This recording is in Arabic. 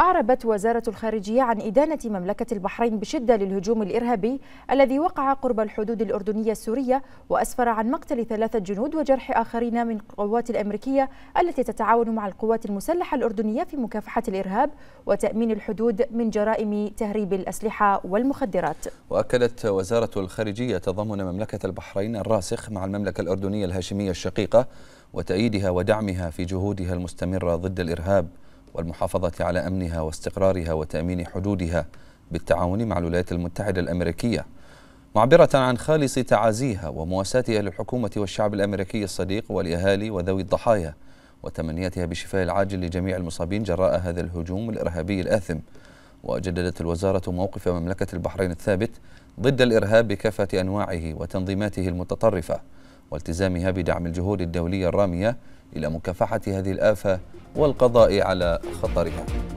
أعربت وزارة الخارجية عن إدانة مملكة البحرين بشدة للهجوم الإرهابي الذي وقع قرب الحدود الأردنية السورية وأسفر عن مقتل ثلاثة جنود وجرح آخرين من القوات الأمريكية التي تتعاون مع القوات المسلحة الأردنية في مكافحة الإرهاب وتأمين الحدود من جرائم تهريب الأسلحة والمخدرات وأكدت وزارة الخارجية تضامن مملكة البحرين الراسخ مع المملكة الأردنية الهاشمية الشقيقة وتأييدها ودعمها في جهودها المستمرة ضد الإرهاب والمحافظة على أمنها واستقرارها وتأمين حدودها بالتعاون مع الولايات المتحدة الأمريكية معبرة عن خالص تعازيها ومواساتها للحكومة والشعب الأمريكي الصديق والأهالي وذوي الضحايا وتمنياتها بالشفاء العاجل لجميع المصابين جراء هذا الهجوم الإرهابي الآثم وجددت الوزارة موقف مملكة البحرين الثابت ضد الإرهاب بكافة أنواعه وتنظيماته المتطرفة والتزامها بدعم الجهود الدولية الرامية إلى مكافحة هذه الآفة والقضاء على خطرها